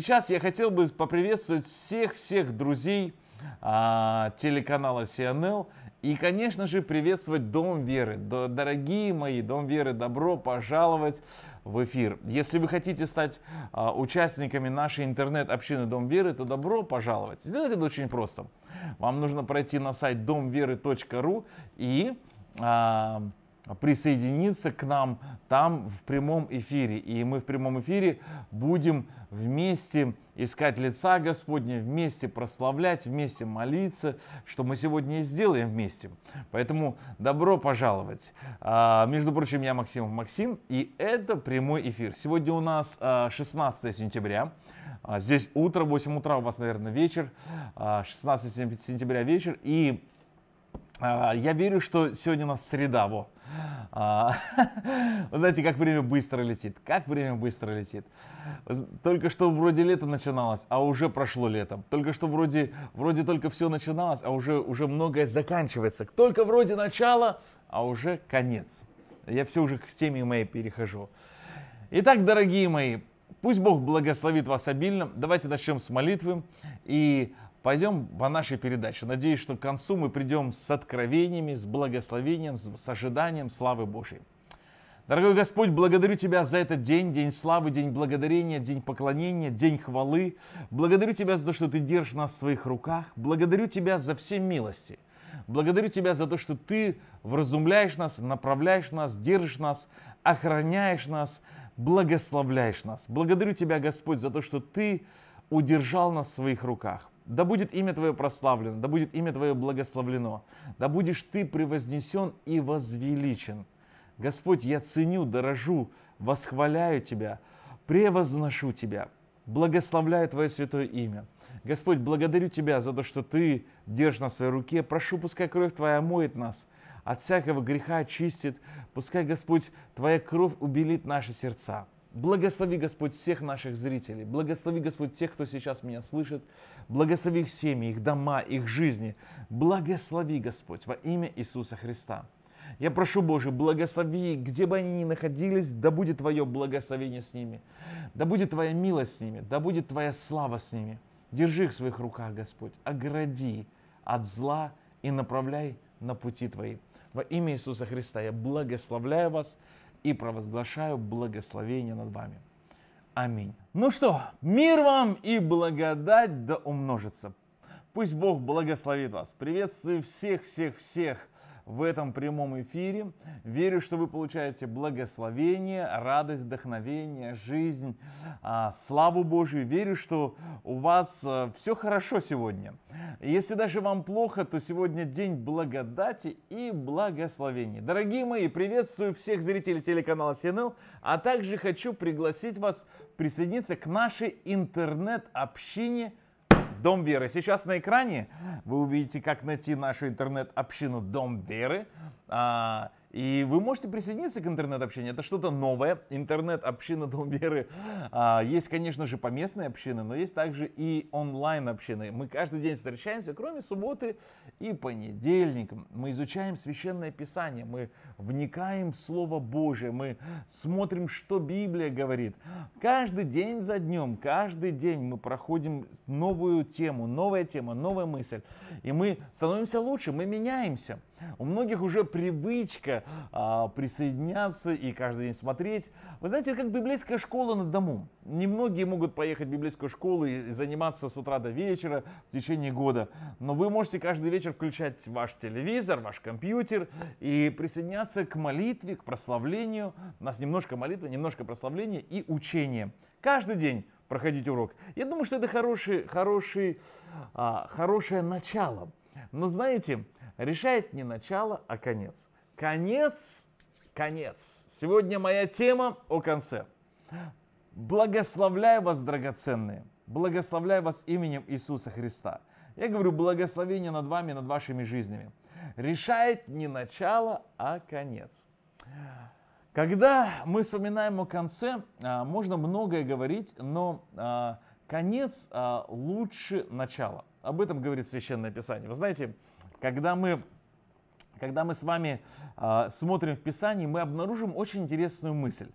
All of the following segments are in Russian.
сейчас я хотел бы поприветствовать всех-всех друзей а, телеканала CNL. И, конечно же, приветствовать Дом Веры. Дорогие мои, Дом Веры, добро пожаловать в эфир. Если вы хотите стать а, участниками нашей интернет-общины Дом Веры, то добро пожаловать. Сделать это очень просто. Вам нужно пройти на сайт домверы.ру и а, присоединиться к нам там в прямом эфире. И мы в прямом эфире будем вместе искать лица Господня, вместе прославлять, вместе молиться, что мы сегодня и сделаем вместе. Поэтому добро пожаловать. А, между прочим, я Максим Максим, и это прямой эфир. Сегодня у нас 16 а, сентября. А, здесь утро, 8 утра, у вас, наверное, вечер. 16 а, сентября вечер. И а, я верю, что сегодня у нас среда, во. А, вы знаете, как время быстро летит, как время быстро летит. Только что вроде лето начиналось, а уже прошло лето. Только что вроде, вроде только все начиналось, а уже, уже многое заканчивается. Только вроде начало, а уже конец. Я все уже к теме моей перехожу. Итак, дорогие мои, пусть Бог благословит вас обильно. Давайте начнем с молитвы и пойдем по нашей передаче. Надеюсь, что к концу мы придем с откровениями, с благословением, с ожиданием славы Божьей. Дорогой Господь, благодарю Тебя за этот день, день славы, день благодарения, день поклонения, день хвалы. Благодарю Тебя за то, что Ты держишь нас в своих руках. Благодарю Тебя за все милости. Благодарю Тебя за то, что Ты вразумляешь нас, направляешь нас, держишь нас, охраняешь нас, благословляешь нас. Благодарю Тебя, Господь, за то, что Ты удержал нас в своих руках. Да будет имя Твое прославлено, да будет имя Твое благословлено, да будешь Ты превознесен и возвеличен. Господь, я ценю, дорожу, восхваляю Тебя, превозношу Тебя, благословляю Твое святое имя. Господь, благодарю Тебя за то, что Ты держишь на своей руке. Прошу, пускай кровь Твоя моет нас, от всякого греха очистит. Пускай, Господь, Твоя кровь убелит наши сердца. Благослови, Господь, всех наших зрителей. Благослови, Господь, тех, кто сейчас меня слышит. Благослови их семьи, их дома, их жизни. Благослови, Господь, во имя Иисуса Христа. Я прошу, Боже, благослови, где бы они ни находились, да будет Твое благословение с ними. Да будет Твоя милость с ними, да будет Твоя слава с ними. Держи их в своих руках, Господь. Огради от зла и направляй на пути Твои. Во имя Иисуса Христа я благословляю вас – и провозглашаю благословение над вами. Аминь. Ну что, мир вам и благодать да умножится. Пусть Бог благословит вас. Приветствую всех, всех, всех в этом прямом эфире. Верю, что вы получаете благословение, радость, вдохновение, жизнь, а, славу Божию. Верю, что у вас э, все хорошо сегодня. Если даже вам плохо, то сегодня день благодати и благословений. Дорогие мои, приветствую всех зрителей телеканала CNL, а также хочу пригласить вас присоединиться к нашей интернет-общине – Дом Веры. Сейчас на экране вы увидите, как найти нашу интернет-общину Дом Веры. А, и вы можете присоединиться к интернет общению это что-то новое. Интернет-община Дом А, есть, конечно же, поместные общины, но есть также и онлайн-общины. Мы каждый день встречаемся, кроме субботы и понедельника. Мы изучаем Священное Писание, мы вникаем в Слово Божие, мы смотрим, что Библия говорит. Каждый день за днем, каждый день мы проходим новую тему, новая тема, новая мысль. И мы становимся лучше, мы меняемся. У многих уже привычка а, присоединяться и каждый день смотреть. Вы знаете, это как библейская школа на дому. Немногие могут поехать в библейскую школу и заниматься с утра до вечера в течение года. Но вы можете каждый вечер включать ваш телевизор, ваш компьютер и присоединяться к молитве, к прославлению. У нас немножко молитвы, немножко прославления и учения. Каждый день проходить урок. Я думаю, что это хороший, хороший, а, хорошее начало. Но знаете, решает не начало, а конец. Конец, конец. Сегодня моя тема о конце. Благословляю вас, драгоценные. Благословляю вас именем Иисуса Христа. Я говорю, благословение над вами, над вашими жизнями. Решает не начало, а конец. Когда мы вспоминаем о конце, а, можно многое говорить, но а, конец а, лучше начала. Об этом говорит Священное Писание. Вы знаете, когда мы когда мы с вами э, смотрим в Писании, мы обнаружим очень интересную мысль.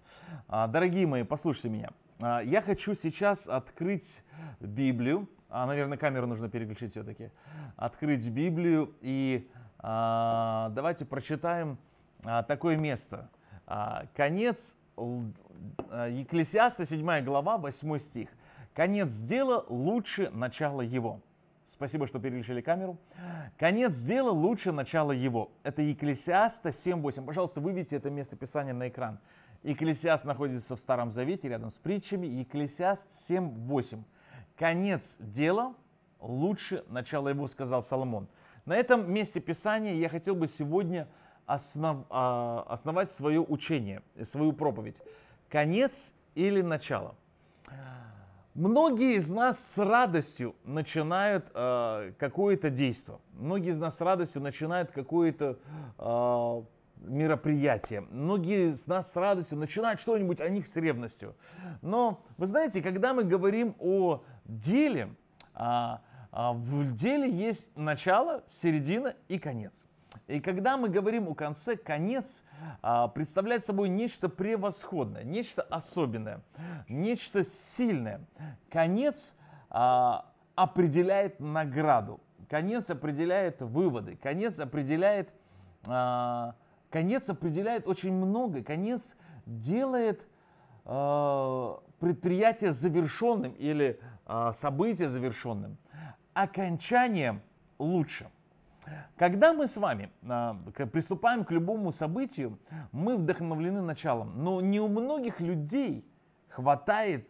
Э, дорогие мои, послушайте меня. Э, я хочу сейчас открыть Библию. А, наверное, камеру нужно переключить все-таки. Открыть Библию и э, давайте прочитаем э, такое место. Э, конец Екклесиаста, 7 глава, 8 стих. Конец дела лучше начала его. Спасибо, что перерешили камеру. Конец дела лучше начала его. Это Екклесиаста 7.8. Пожалуйста, выведите это место писания на экран. Екклесиаст находится в Старом Завете, рядом с притчами. Екклесиаст 7.8. Конец дела лучше начала его, сказал Соломон. На этом месте Писания я хотел бы сегодня основ, а, основать свое учение, свою проповедь. Конец или начало? Многие из нас с радостью начинают э, какое-то действие. Многие из нас с радостью начинают какое-то э, мероприятие. Многие из нас с радостью начинают что-нибудь о а них с ревностью. Но вы знаете, когда мы говорим о деле, э, э, в деле есть начало, середина и конец. И когда мы говорим о конце, конец а, представляет собой нечто превосходное, нечто особенное, нечто сильное. Конец а, определяет награду, конец определяет выводы, конец определяет, а, конец определяет очень много, конец делает предприятие завершенным или событие завершенным, Окончание лучшим. Когда мы с вами а, приступаем к любому событию, мы вдохновлены началом, но не у многих людей хватает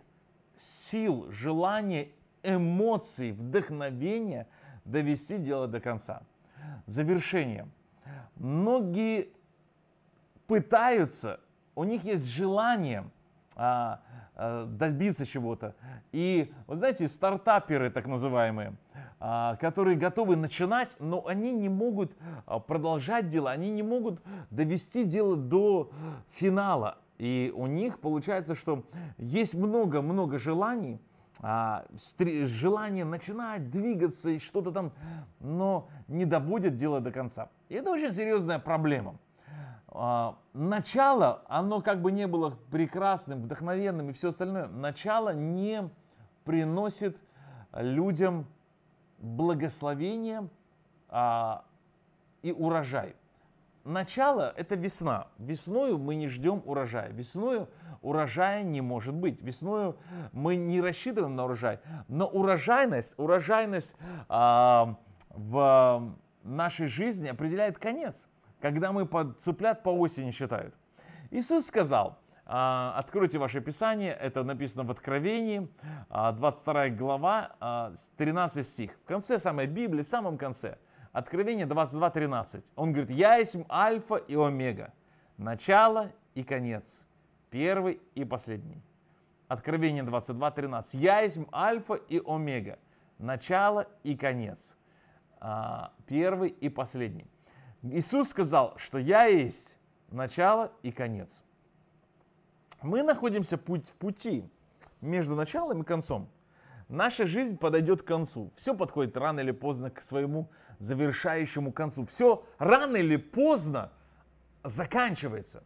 сил, желания, эмоций, вдохновения довести дело до конца. Завершение. Многие пытаются, у них есть желание, а, Э, добиться чего-то. И, вот знаете, стартаперы так называемые, а, которые готовы начинать, но они не могут а, продолжать дело, они не могут довести дело до финала. И у них получается, что есть много-много желаний, а, желание начинать двигаться и что-то там, но не доводят дело до конца. И это очень серьезная проблема. А, начало, оно как бы не было прекрасным, вдохновенным и все остальное, начало не приносит людям благословение а, и урожай. Начало – это весна. Весною мы не ждем урожая. Весною урожая не может быть. Весною мы не рассчитываем на урожай. Но урожайность, урожайность а, в нашей жизни определяет конец когда мы под цыплят по осени считают. Иисус сказал, «А, откройте ваше Писание, это написано в Откровении, 22 а, глава, 13 а, стих. В конце самой Библии, в самом конце, Откровение 22, 13. Он говорит, я есть Альфа и Омега, начало и конец, первый и последний. Откровение 22, 13. Я есть Альфа и Омега, начало и конец, первый и последний. Иисус сказал, что я есть начало и конец. Мы находимся путь в пути между началом и концом. Наша жизнь подойдет к концу. Все подходит рано или поздно к своему завершающему концу. Все рано или поздно заканчивается.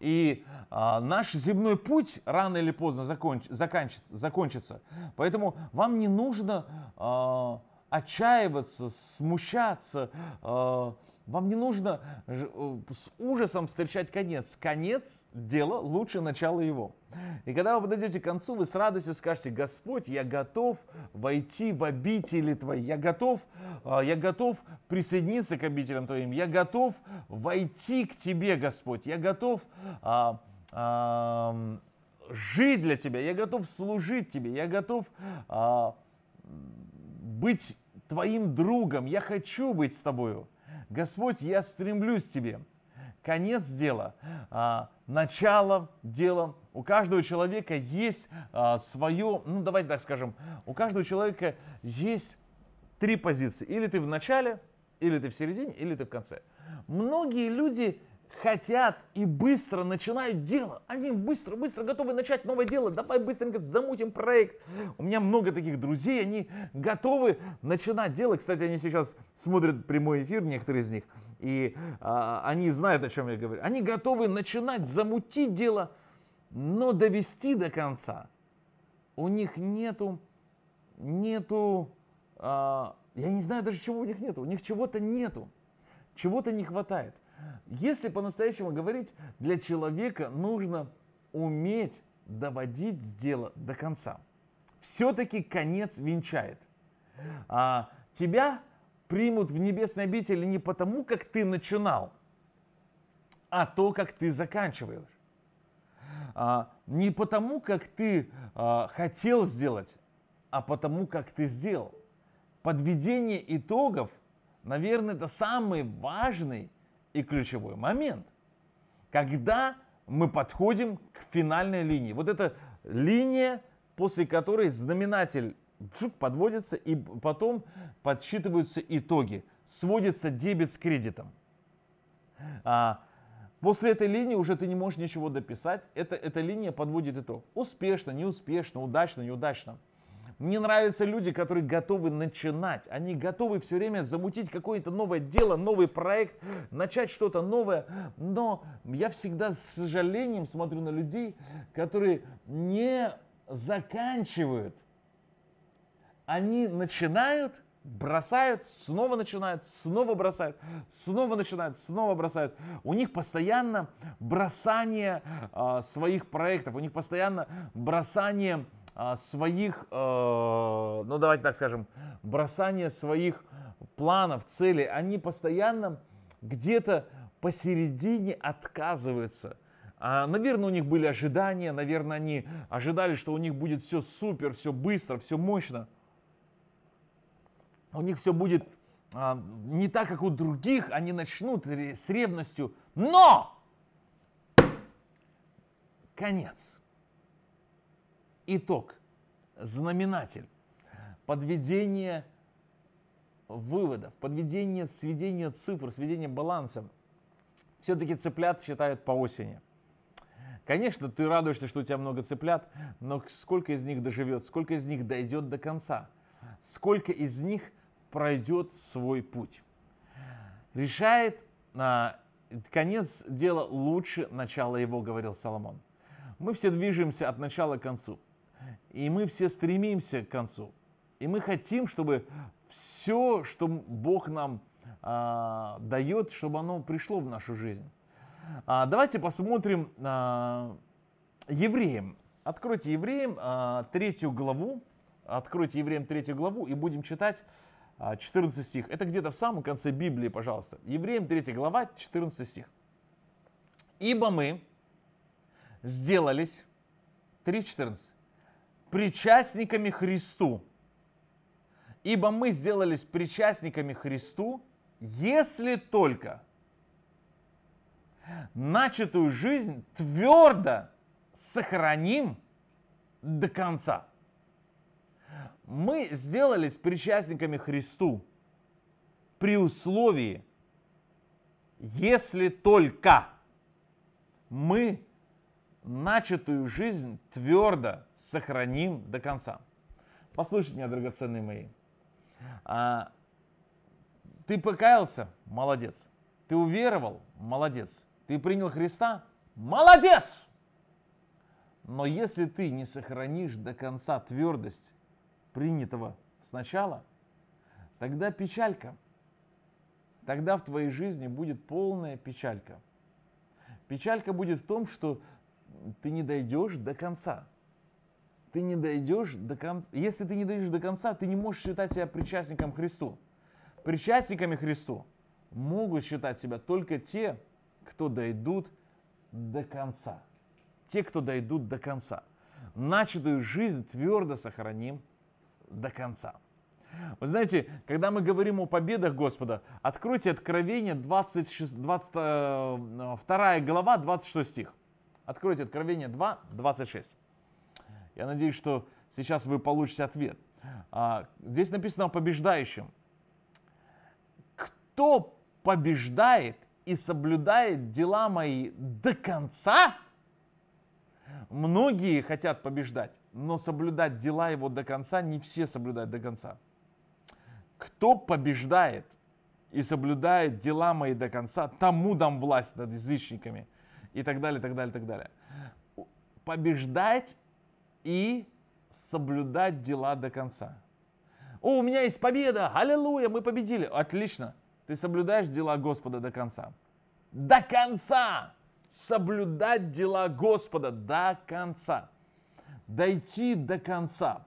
И а, наш земной путь рано или поздно законч, заканчит, закончится. Поэтому вам не нужно а, отчаиваться, смущаться, а, вам не нужно э, с ужасом встречать конец. Конец – дела лучше начала его. И когда вы подойдете к концу, вы с радостью скажете, Господь, я готов войти в обители Твои, я готов, э, я готов присоединиться к обителям Твоим, я готов войти к Тебе, Господь, я готов а, а, жить для Тебя, я готов служить Тебе, я готов а, быть Твоим другом, я хочу быть с Тобою. Господь, я стремлюсь к Тебе. Конец дела, а, начало дела. У каждого человека есть а, свое, ну давайте так скажем, у каждого человека есть три позиции. Или ты в начале, или ты в середине, или ты в конце. Многие люди хотят и быстро начинают дело. Они быстро-быстро готовы начать новое дело. Давай быстренько замутим проект. У меня много таких друзей, они готовы начинать дело. Кстати, они сейчас смотрят прямой эфир, некоторые из них, и а, они знают, о чем я говорю. Они готовы начинать замутить дело, но довести до конца. У них нету, нету, а, я не знаю даже, чего у них нету. У них чего-то нету, чего-то не хватает. Если по-настоящему говорить, для человека нужно уметь доводить дело до конца. Все-таки конец венчает. А, тебя примут в небесной обители не потому, как ты начинал, а то, как ты заканчиваешь. А, не потому, как ты а, хотел сделать, а потому, как ты сделал. Подведение итогов, наверное, это самый важный и ключевой момент. Когда мы подходим к финальной линии. Вот эта линия, после которой знаменатель подводится и потом подсчитываются итоги. Сводится дебет с кредитом. А, после этой линии уже ты не можешь ничего дописать. Это, эта линия подводит итог. Успешно, неуспешно, удачно, неудачно. Мне нравятся люди, которые готовы начинать. Они готовы все время замутить какое-то новое дело, новый проект, начать что-то новое. Но я всегда с сожалением смотрю на людей, которые не заканчивают. Они начинают, бросают, снова начинают, снова бросают, снова начинают, снова бросают. У них постоянно бросание э, своих проектов, у них постоянно бросание а, своих, э, ну давайте так скажем, бросание своих планов, целей, они постоянно где-то посередине отказываются. А, наверное, у них были ожидания, наверное, они ожидали, что у них будет все супер, все быстро, все мощно. У них все будет а, не так, как у других, они начнут с ревностью. Но! Конец итог, знаменатель, подведение выводов, подведение, сведения цифр, сведения баланса. Все-таки цыплят считают по осени. Конечно, ты радуешься, что у тебя много цыплят, но сколько из них доживет, сколько из них дойдет до конца, сколько из них пройдет свой путь. Решает а, конец дела лучше начала его, говорил Соломон. Мы все движемся от начала к концу. И мы все стремимся к концу. И мы хотим, чтобы все, что Бог нам а, дает, чтобы оно пришло в нашу жизнь. А, давайте посмотрим а, евреям. Откройте евреям а, третью главу. Откройте евреям третью главу и будем читать 14 а, стих. Это где-то в самом конце Библии, пожалуйста. Евреям 3 глава, 14 стих. «Ибо мы сделались...» 3.14 причастниками Христу. Ибо мы сделались причастниками Христу, если только начатую жизнь твердо сохраним до конца. Мы сделались причастниками Христу при условии, если только мы начатую жизнь твердо сохраним до конца. Послушайте меня, драгоценные мои. А, ты покаялся? Молодец. Ты уверовал? Молодец. Ты принял Христа? Молодец! Но если ты не сохранишь до конца твердость принятого сначала, тогда печалька. Тогда в твоей жизни будет полная печалька. Печалька будет в том, что ты не дойдешь до конца. Ты не дойдешь до конца. Если ты не дойдешь до конца, ты не можешь считать себя причастником Христу. Причастниками Христу могут считать себя только те, кто дойдут до конца. Те, кто дойдут до конца. Начатую жизнь твердо сохраним до конца. Вы знаете, когда мы говорим о победах Господа, откройте Откровение 26, 22 э, глава, 26 стих. Откройте Откровение 2, 26. Я надеюсь, что сейчас вы получите ответ. А, здесь написано о побеждающем. Кто побеждает и соблюдает дела мои до конца? Многие хотят побеждать, но соблюдать дела его до конца не все соблюдают до конца. Кто побеждает и соблюдает дела мои до конца, тому дам власть над язычниками – и так далее, так далее, так далее. Побеждать и соблюдать дела до конца. О, у меня есть победа! Аллилуйя, мы победили! Отлично! Ты соблюдаешь дела Господа до конца. До конца! Соблюдать дела Господа до конца. Дойти до конца.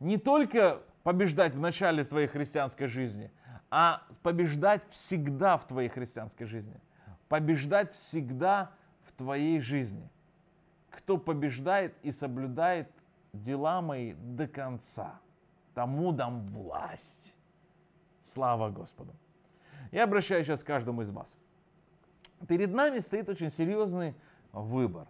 Не только побеждать в начале твоей христианской жизни, а побеждать всегда в твоей христианской жизни – побеждать всегда в твоей жизни. Кто побеждает и соблюдает дела мои до конца, тому дам власть. Слава Господу. Я обращаюсь сейчас к каждому из вас. Перед нами стоит очень серьезный выбор.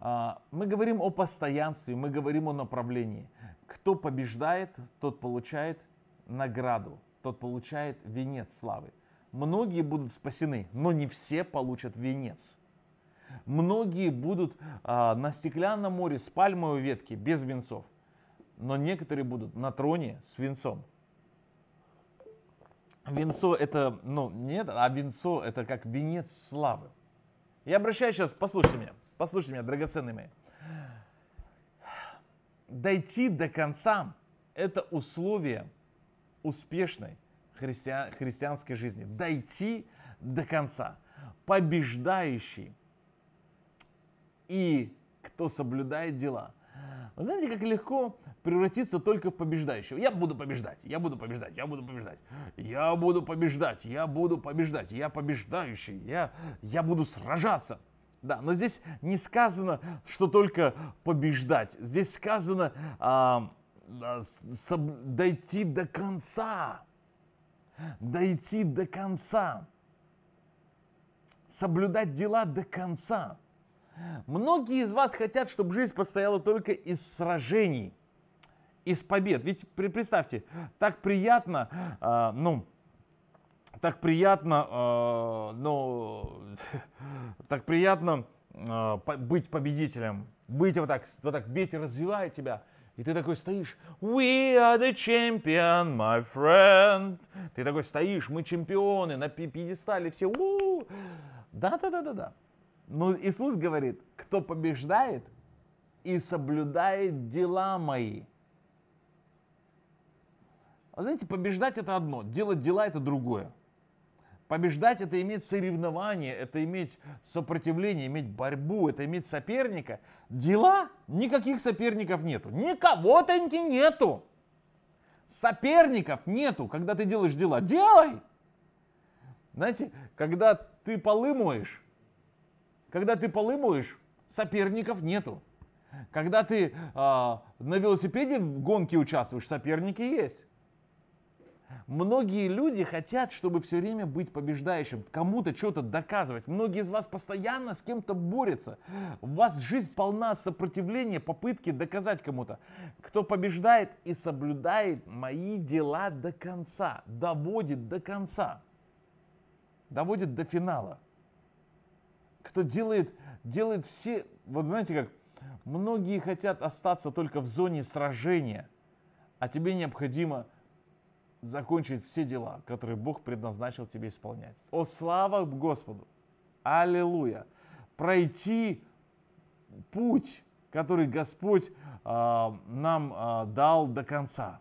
А, мы говорим о постоянстве, мы говорим о направлении. Кто побеждает, тот получает награду, тот получает венец славы. Многие будут спасены, но не все получат венец. Многие будут а, на стеклянном море с пальмовой ветки без венцов, но некоторые будут на троне с венцом. Венцо это, ну нет, а венцо это как венец славы. Я обращаюсь сейчас, послушайте меня, послушайте меня, драгоценные мои. Дойти до конца – это условие успешной христиан, христианской жизни. Дойти до конца. Побеждающий и кто соблюдает дела. Вы знаете, как легко превратиться только в побеждающего. Я буду побеждать, я буду побеждать, я буду побеждать, я буду побеждать, я буду побеждать, я побеждающий, я, я буду сражаться. Да, но здесь не сказано, что только побеждать. Здесь сказано а, а, дойти до конца дойти до конца, соблюдать дела до конца. Многие из вас хотят, чтобы жизнь состояла только из сражений, из побед. Ведь представьте, так приятно, э, ну, так приятно, э, ну, так приятно э, быть победителем, быть вот так, вот так, ветер развивает тебя – и ты такой стоишь, we are the champion, my friend. Ты такой стоишь, мы чемпионы, на пьедестале все, Да-да-да-да-да. Но Иисус говорит, кто побеждает и соблюдает дела мои. А знаете, побеждать это одно, делать дела это другое. Побеждать это иметь соревнование, это иметь сопротивление, иметь борьбу, это иметь соперника. Дела никаких соперников нету. Никого-то-ники нету. Соперников нету, когда ты делаешь дела. Делай! Знаете, когда ты полы моешь, когда ты полы моешь, соперников нету. Когда ты э, на велосипеде в гонке участвуешь, соперники есть. Многие люди хотят, чтобы все время быть побеждающим, кому-то что-то доказывать. Многие из вас постоянно с кем-то борются. У вас жизнь полна сопротивления, попытки доказать кому-то. Кто побеждает и соблюдает мои дела до конца, доводит до конца, доводит до финала. Кто делает, делает все, вот знаете как, многие хотят остаться только в зоне сражения, а тебе необходимо закончить все дела, которые Бог предназначил тебе исполнять. О слава Господу! Аллилуйя! Пройти путь, который Господь э, нам э, дал до конца.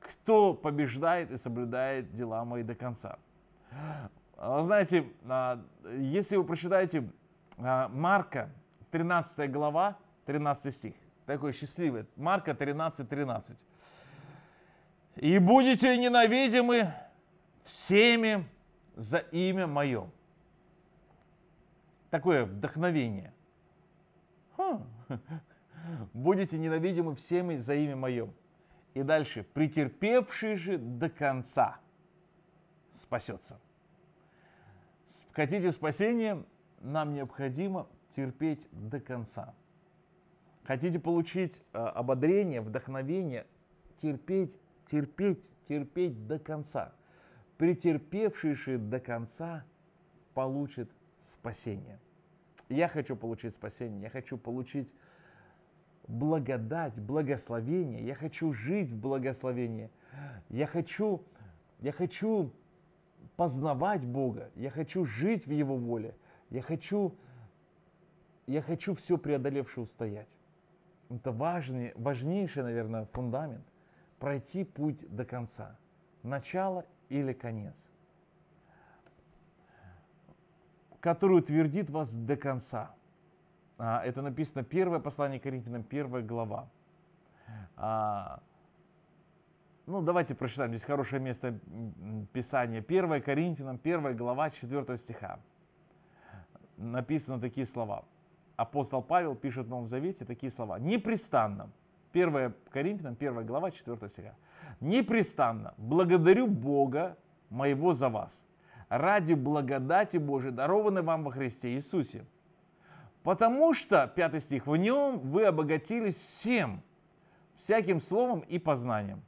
Кто побеждает и соблюдает дела мои до конца? А, знаете, э, если вы прочитаете э, Марка, 13 глава, 13 стих, такой счастливый, Марка 13, 13 и будете ненавидимы всеми за имя мое. Такое вдохновение. Хм. Будете ненавидимы всеми за имя мое. И дальше, претерпевший же до конца спасется. Хотите спасения, нам необходимо терпеть до конца. Хотите получить э, ободрение, вдохновение, терпеть терпеть, терпеть до конца. Претерпевший до конца получит спасение. Я хочу получить спасение, я хочу получить благодать, благословение, я хочу жить в благословении, я хочу, я хочу познавать Бога, я хочу жить в Его воле, я хочу, я хочу все преодолевшее устоять. Это важный, важнейший, наверное, фундамент пройти путь до конца, начало или конец, который утвердит вас до конца. А, это написано первое послание Коринфянам, первая глава. А, ну, давайте прочитаем, здесь хорошее место Писания. 1 Коринфянам, 1 глава, 4 стиха. Написаны такие слова. Апостол Павел пишет в Новом Завете такие слова. «Непрестанно, 1 Коринфянам, 1 глава, 4 стиха. «Непрестанно благодарю Бога моего за вас, ради благодати Божией, дарованной вам во Христе Иисусе. Потому что, 5 стих, в нем вы обогатились всем, всяким словом и познанием.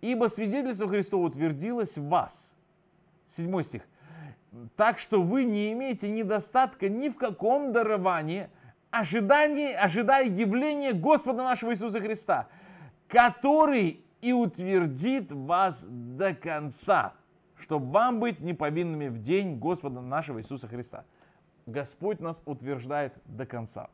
Ибо свидетельство Христово утвердилось в вас. 7 стих. Так что вы не имеете недостатка ни в каком даровании, ожидании, ожидая явления Господа нашего Иисуса Христа, который и утвердит вас до конца, чтобы вам быть неповинными в день Господа нашего Иисуса Христа. Господь нас утверждает до конца.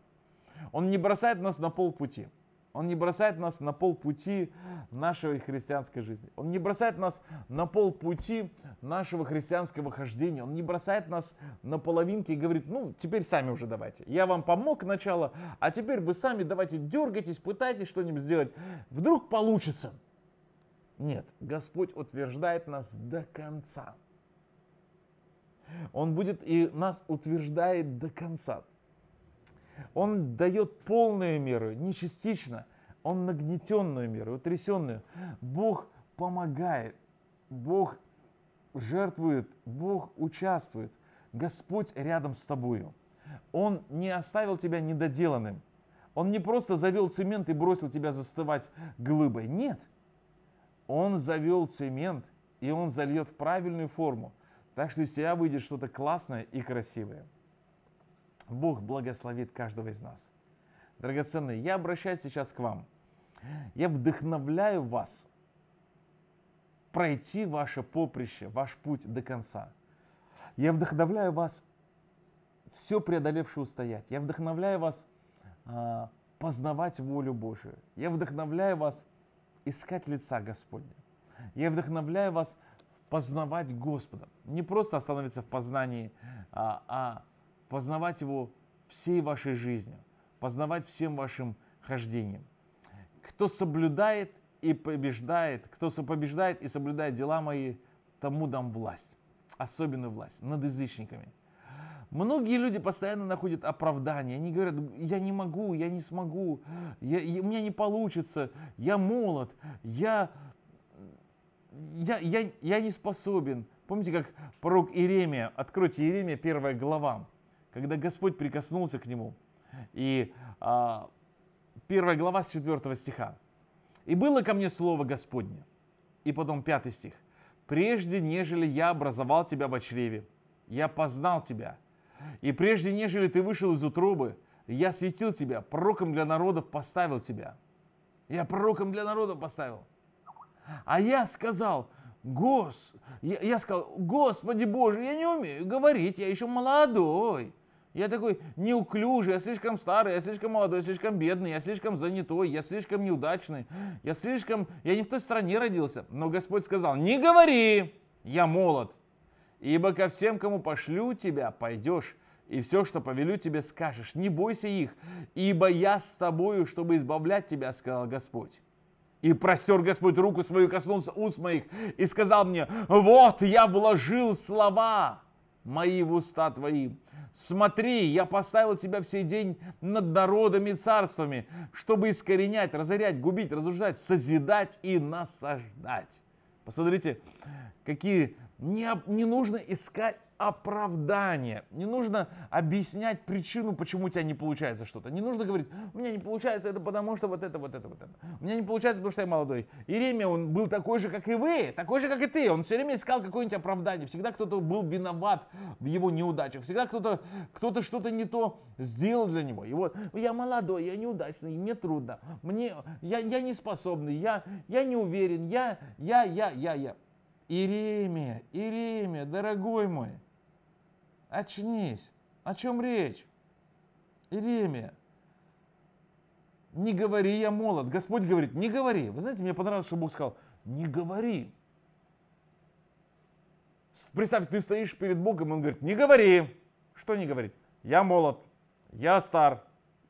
Он не бросает нас на полпути. Он не бросает нас на полпути нашей христианской жизни. Он не бросает нас на полпути нашего христианского хождения. Он не бросает нас на половинке и говорит, ну, теперь сами уже давайте. Я вам помог начало, а теперь вы сами давайте дергайтесь, пытайтесь что-нибудь сделать. Вдруг получится. Нет, Господь утверждает нас до конца. Он будет и нас утверждает до конца. Он дает полную меру, не частично. Он нагнетенную меру, утрясенную. Бог помогает, Бог жертвует, Бог участвует. Господь рядом с тобою. Он не оставил тебя недоделанным. Он не просто завел цемент и бросил тебя застывать глыбой. Нет. Он завел цемент, и он зальет в правильную форму. Так что из тебя выйдет что-то классное и красивое. Бог благословит каждого из нас. Драгоценные, я обращаюсь сейчас к вам. Я вдохновляю вас пройти ваше поприще, ваш путь до конца. Я вдохновляю вас все преодолевши устоять. Я вдохновляю вас а, познавать волю Божию. Я вдохновляю вас искать лица Господня. Я вдохновляю вас познавать Господа. Не просто остановиться в познании, а, а познавать его всей вашей жизнью, познавать всем вашим хождением. Кто соблюдает и побеждает, кто побеждает и соблюдает дела мои, тому дам власть, особенную власть над язычниками. Многие люди постоянно находят оправдание. Они говорят, я не могу, я не смогу, я, я, у меня не получится, я молод, я, я, я, я не способен. Помните, как пророк Иеремия, откройте Иеремия, первая глава, когда Господь прикоснулся к нему. И а, первая глава с 4 стиха. «И было ко мне слово Господне». И потом пятый стих. «Прежде, нежели я образовал тебя в чреве, я познал тебя. И прежде, нежели ты вышел из утробы, я светил тебя, пророком для народов поставил тебя». Я пророком для народов поставил. А я сказал, Гос, я, я сказал, Господи Боже, я не умею говорить, я еще молодой. Я такой неуклюжий, я слишком старый, я слишком молодой, я слишком бедный, я слишком занятой, я слишком неудачный, я слишком... Я не в той стране родился. Но Господь сказал, не говори, я молод. Ибо ко всем, кому пошлю тебя, пойдешь, и все, что повелю тебе, скажешь. Не бойся их, ибо я с тобою, чтобы избавлять тебя, сказал Господь. И простер Господь руку свою, коснулся уст моих, и сказал мне, вот я вложил слова мои в уста твои, Смотри, я поставил тебя все день над народами и царствами, чтобы искоренять, разорять, губить, разрушать, созидать и насаждать. Посмотрите, какие не, не нужно искать оправдание. Не нужно объяснять причину, почему у тебя не получается что-то. Не нужно говорить, у меня не получается это потому, что вот это, вот это, вот это. У меня не получается, потому что я молодой. Иеремия, он был такой же, как и вы, такой же, как и ты. Он все время искал какое-нибудь оправдание. Всегда кто-то был виноват в его неудачах. Всегда кто-то кто что-то не то сделал для него. И вот, я молодой, я неудачный, мне трудно, мне, я, я не способный, я, я не уверен, я, я, я, я, я. Иремия, Иремия, дорогой мой, очнись. О чем речь? Иремия? не говори, я молод. Господь говорит, не говори. Вы знаете, мне понравилось, что Бог сказал, не говори. Представь, ты стоишь перед Богом, и он говорит, не говори. Что не говорить? Я молод, я стар,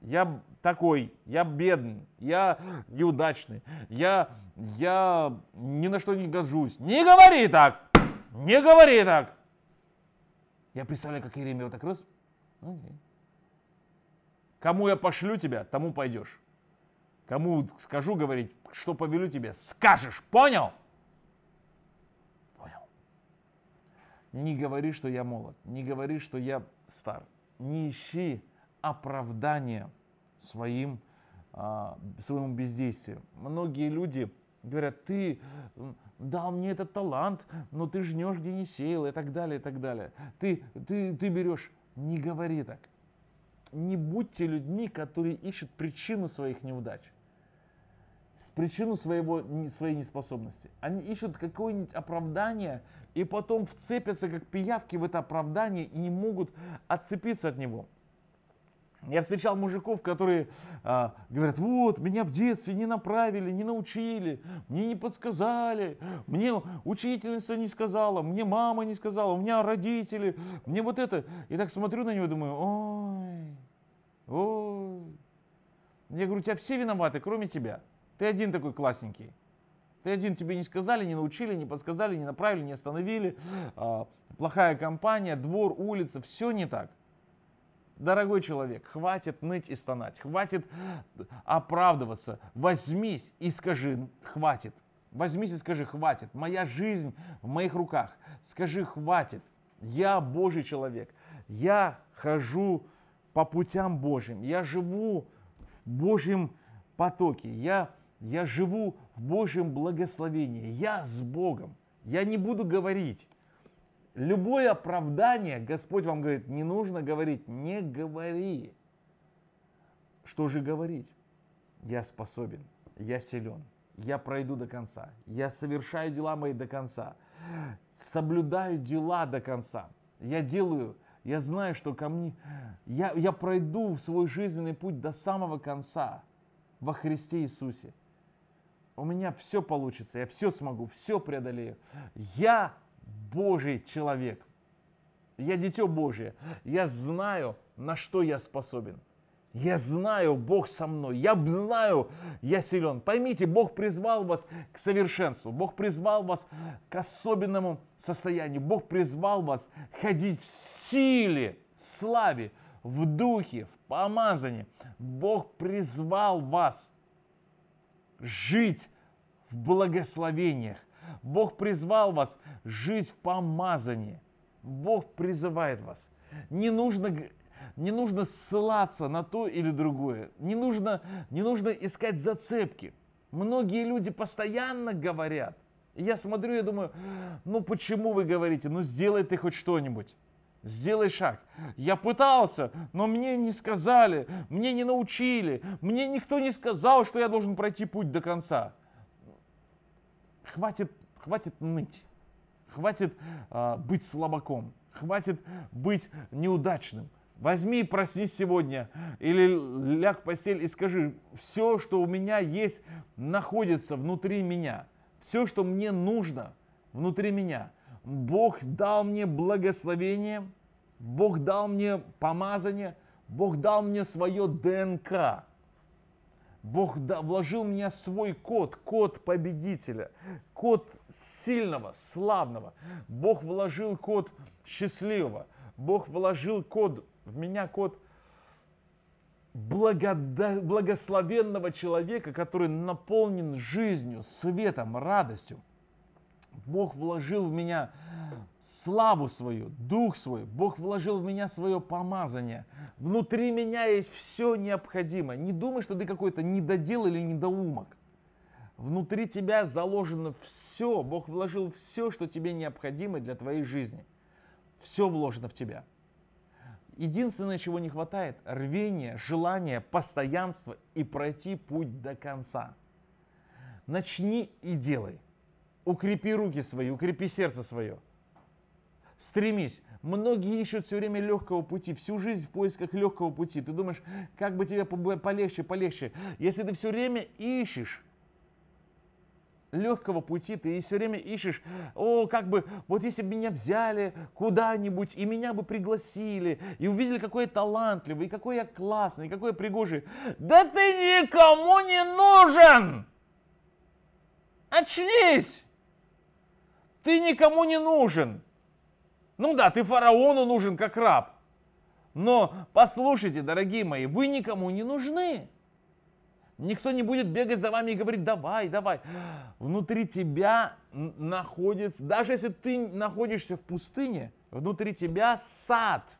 я такой, я бедный, я неудачный, я, я ни на что не гожусь. Не говори так, не говори так. Я представляю, как Иеремия вот так раз. Окей. Кому я пошлю тебя, тому пойдешь. Кому скажу, говорить, что повелю тебе, скажешь, понял? Понял. Не говори, что я молод, не говори, что я стар. Не ищи оправдания своим, а, своему бездействию. Многие люди говорят, ты дал мне этот талант, но ты жнешь, где не сеял, и так далее, и так далее. Ты, ты, ты берешь, не говори так. Не будьте людьми, которые ищут причину своих неудач причину своего, своей неспособности. Они ищут какое-нибудь оправдание и потом вцепятся как пиявки в это оправдание и не могут отцепиться от него. Я встречал мужиков, которые э, говорят, вот, меня в детстве не направили, не научили, мне не подсказали, мне учительница не сказала, мне мама не сказала, у меня родители, мне вот это. И так смотрю на него думаю, ой, ой. Я говорю, у тебя все виноваты, кроме тебя. Ты один такой классненький. Ты один, тебе не сказали, не научили, не подсказали, не направили, не остановили. Э, плохая компания, двор, улица, все не так. Дорогой человек, хватит ныть и стонать, хватит оправдываться. Возьмись и скажи, хватит. Возьмись и скажи, хватит. Моя жизнь в моих руках. Скажи, хватит. Я Божий человек. Я хожу по путям Божьим. Я живу в Божьем потоке. Я, я живу в Божьем благословении. Я с Богом. Я не буду говорить. Любое оправдание, Господь вам говорит, не нужно говорить, не говори. Что же говорить? Я способен, я силен, я пройду до конца, я совершаю дела мои до конца, соблюдаю дела до конца, я делаю, я знаю, что ко мне, я, я пройду в свой жизненный путь до самого конца во Христе Иисусе. У меня все получится, я все смогу, все преодолею. Я Божий человек. Я дитё Божие. Я знаю, на что я способен. Я знаю, Бог со мной. Я знаю, я силен. Поймите, Бог призвал вас к совершенству. Бог призвал вас к особенному состоянию. Бог призвал вас ходить в силе, славе, в духе, в помазании. Бог призвал вас жить в благословениях. Бог призвал вас жить в помазании. Бог призывает вас. Не нужно, не нужно ссылаться на то или другое. Не нужно, не нужно искать зацепки. Многие люди постоянно говорят. я смотрю я думаю, ну почему вы говорите? Ну сделай ты хоть что-нибудь. Сделай шаг. Я пытался, но мне не сказали, мне не научили, мне никто не сказал, что я должен пройти путь до конца. Хватит Хватит ныть. Хватит э, быть слабаком. Хватит быть неудачным. Возьми и проснись сегодня. Или ляг в постель и скажи, все, что у меня есть, находится внутри меня. Все, что мне нужно, внутри меня. Бог дал мне благословение, Бог дал мне помазание, Бог дал мне свое ДНК. Бог вложил в меня свой код, код победителя, код сильного, славного. Бог вложил код счастливого. Бог вложил код в меня, код благода... благословенного человека, который наполнен жизнью, светом, радостью. Бог вложил в меня славу свою, дух свой. Бог вложил в меня свое помазание. Внутри меня есть все необходимое. Не думай, что ты какой-то недодел или недоумок. Внутри тебя заложено все. Бог вложил все, что тебе необходимо для твоей жизни. Все вложено в тебя. Единственное, чего не хватает, рвение, желание, постоянство и пройти путь до конца. Начни и делай. Укрепи руки свои, укрепи сердце свое. Стремись. Многие ищут все время легкого пути, всю жизнь в поисках легкого пути. Ты думаешь, как бы тебе полегче, полегче. Если ты все время ищешь легкого пути, ты все время ищешь, о, как бы, вот если бы меня взяли куда-нибудь, и меня бы пригласили, и увидели, какой я талантливый, и какой я классный, и какой я пригожий. Да ты никому не нужен! Очнись! Ты никому не нужен. Ну да, ты фараону нужен как раб. Но послушайте, дорогие мои, вы никому не нужны. Никто не будет бегать за вами и говорить, давай, давай. Внутри тебя находится, даже если ты находишься в пустыне, внутри тебя сад,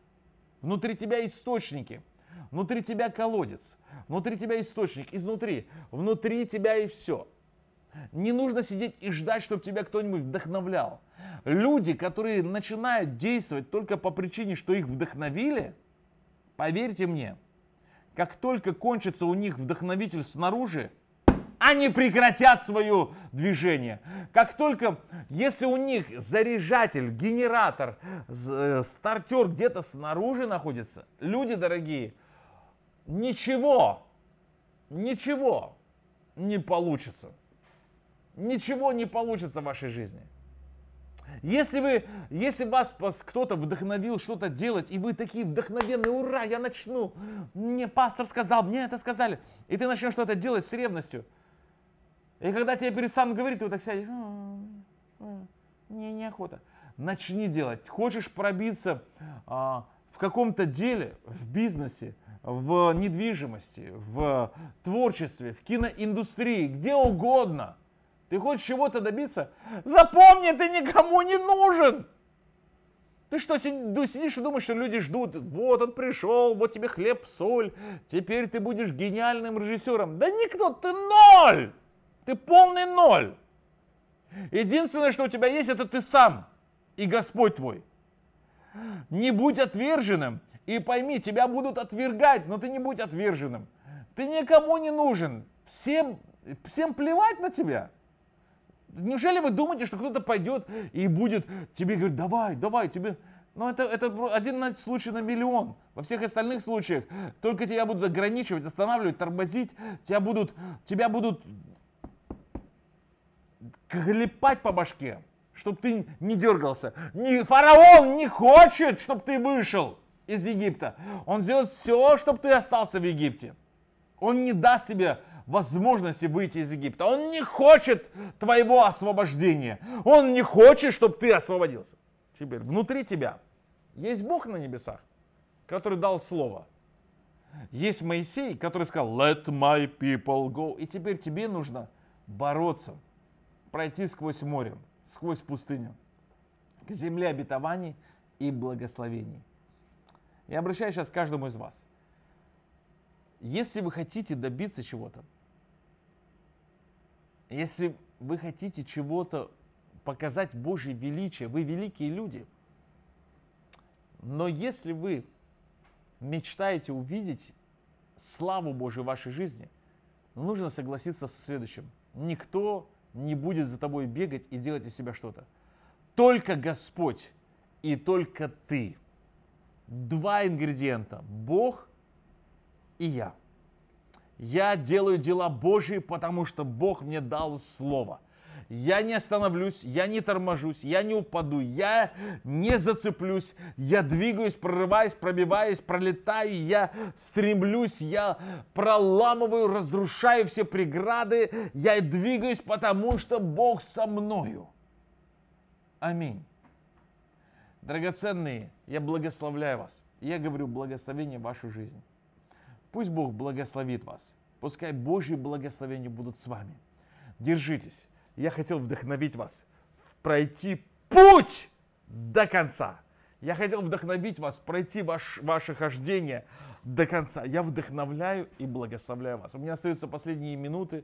внутри тебя источники, внутри тебя колодец, внутри тебя источник, изнутри, внутри тебя и все. Не нужно сидеть и ждать, чтобы тебя кто-нибудь вдохновлял. Люди, которые начинают действовать только по причине, что их вдохновили, поверьте мне, как только кончится у них вдохновитель снаружи, они прекратят свое движение. Как только, если у них заряжатель, генератор, э, стартер где-то снаружи находится, люди дорогие, ничего, ничего не получится ничего не получится в вашей жизни. Если, вы, если вас кто-то вдохновил что-то делать, и вы такие вдохновенные, ура, я начну, мне пастор сказал, мне это сказали, и ты начнешь что-то делать с ревностью, и когда тебе перестанут говорить, ты вот так сядешь, мне неохота. Начни делать. Хочешь пробиться а, в каком-то деле, в бизнесе, в недвижимости, в творчестве, в киноиндустрии, где угодно – ты хочешь чего-то добиться, запомни, ты никому не нужен. Ты что, сидишь и думаешь, что люди ждут, вот он пришел, вот тебе хлеб, соль, теперь ты будешь гениальным режиссером. Да никто, ты ноль! Ты полный ноль. Единственное, что у тебя есть, это ты сам и Господь твой. Не будь отверженным и пойми, тебя будут отвергать, но ты не будь отверженным. Ты никому не нужен. Всем, всем плевать на тебя. Неужели вы думаете, что кто-то пойдет и будет тебе говорить, давай, давай, тебе... Но ну, это, это один случай на миллион. Во всех остальных случаях только тебя будут ограничивать, останавливать, тормозить. Тебя будут, тебя будут клепать по башке, чтобы ты не дергался. Не, фараон не хочет, чтобы ты вышел из Египта. Он сделает все, чтобы ты остался в Египте. Он не даст тебе возможности выйти из Египта. Он не хочет твоего освобождения. Он не хочет, чтобы ты освободился. Теперь внутри тебя есть Бог на небесах, который дал слово. Есть Моисей, который сказал, let my people go. И теперь тебе нужно бороться, пройти сквозь море, сквозь пустыню, к земле обетований и благословений. Я обращаюсь сейчас к каждому из вас. Если вы хотите добиться чего-то, если вы хотите чего-то показать Божье величие, вы великие люди. Но если вы мечтаете увидеть славу Божию в вашей жизни, нужно согласиться со следующим. Никто не будет за тобой бегать и делать из себя что-то. Только Господь и только ты. Два ингредиента. Бог и я. Я делаю дела Божьи, потому что Бог мне дал слово. Я не остановлюсь, я не торможусь, я не упаду, я не зацеплюсь, я двигаюсь, прорываюсь, пробиваюсь, пролетаю, я стремлюсь, я проламываю, разрушаю все преграды, я двигаюсь, потому что Бог со мною. Аминь. Драгоценные, я благословляю вас. Я говорю благословение в вашу жизнь. Пусть Бог благословит вас. Пускай Божьи благословения будут с вами. Держитесь. Я хотел вдохновить вас пройти путь до конца. Я хотел вдохновить вас пройти ваш, ваше хождение до конца. Я вдохновляю и благословляю вас. У меня остаются последние минуты.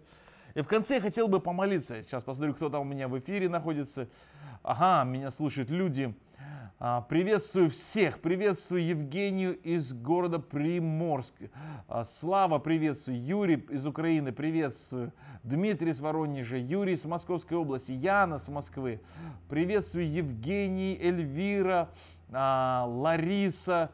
И в конце я хотел бы помолиться. Сейчас посмотрю, кто там у меня в эфире находится. Ага, меня слушают люди. А, приветствую всех, приветствую Евгению из города Приморск, а, Слава приветствую, Юрий из Украины приветствую, Дмитрий из Воронежа, Юрий из Московской области, Яна с Москвы, приветствую Евгений, Эльвира, а, Лариса,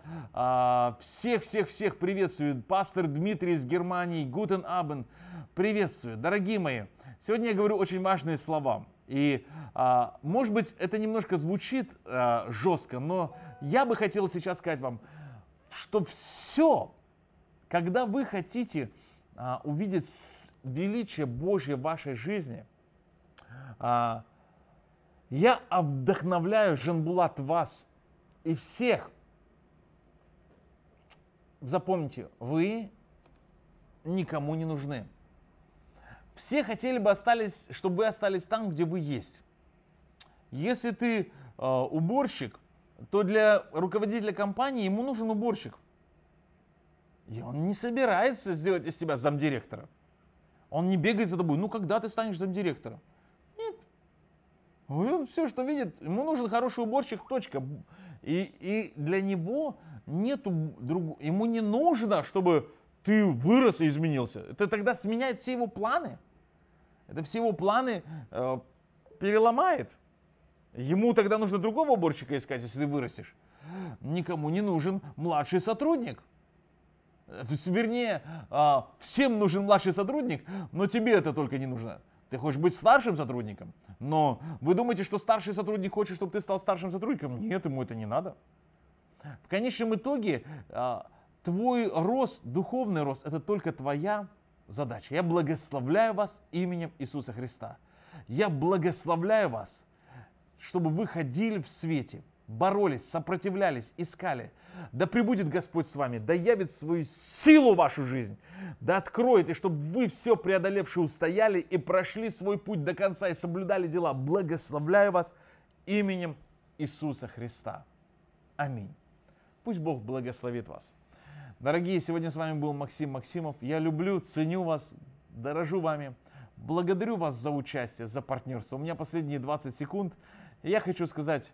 всех-всех-всех приветствую, пастор Дмитрий из Германии, Гутен Абен, приветствую, дорогие мои, сегодня я говорю очень важные слова – и, а, может быть, это немножко звучит а, жестко, но я бы хотел сейчас сказать вам, что все, когда вы хотите а, увидеть величие Божье в вашей жизни, а, я вдохновляю Женбулат вас и всех. Запомните, вы никому не нужны. Все хотели бы остались, чтобы вы остались там, где вы есть. Если ты э, уборщик, то для руководителя компании ему нужен уборщик. И он не собирается сделать из тебя замдиректора. Он не бегает за тобой. Ну, когда ты станешь замдиректором? Нет. Он все, что видит, ему нужен хороший уборщик, точка. И, и для него нету друг... Ему не нужно, чтобы ты вырос и изменился. Это тогда сменяет все его планы. Это все его планы э, переломает. Ему тогда нужно другого уборщика искать, если ты вырастешь. Никому не нужен младший сотрудник. Э, вернее, э, всем нужен младший сотрудник, но тебе это только не нужно. Ты хочешь быть старшим сотрудником, но вы думаете, что старший сотрудник хочет, чтобы ты стал старшим сотрудником? Нет, ему это не надо. В конечном итоге э, твой рост, духовный рост, это только твоя задача. Я благословляю вас именем Иисуса Христа. Я благословляю вас, чтобы вы ходили в свете, боролись, сопротивлялись, искали. Да прибудет Господь с вами, да явит свою силу в вашу жизнь, да откроет, и чтобы вы все преодолевшие устояли и прошли свой путь до конца и соблюдали дела. Благословляю вас именем Иисуса Христа. Аминь. Пусть Бог благословит вас. Дорогие, сегодня с вами был Максим Максимов. Я люблю, ценю вас, дорожу вами. Благодарю вас за участие, за партнерство. У меня последние 20 секунд. я хочу сказать,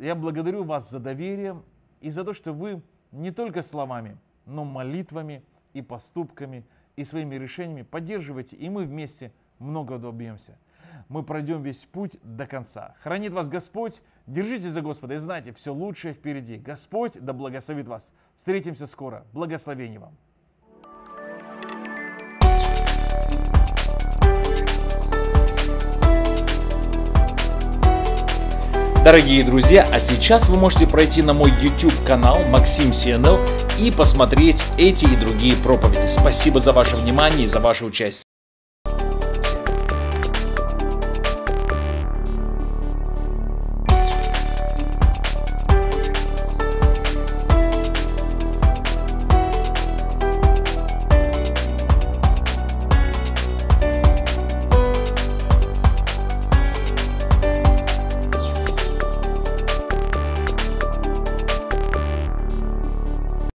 я благодарю вас за доверие и за то, что вы не только словами, но молитвами и поступками и своими решениями поддерживаете, и мы вместе много добьемся. Мы пройдем весь путь до конца. Хранит вас Господь Держитесь за Господа и знайте, все лучшее впереди. Господь да благословит вас. Встретимся скоро. Благословений вам. Дорогие друзья, а сейчас вы можете пройти на мой YouTube канал Максим CNL и посмотреть эти и другие проповеди. Спасибо за ваше внимание и за ваше участие.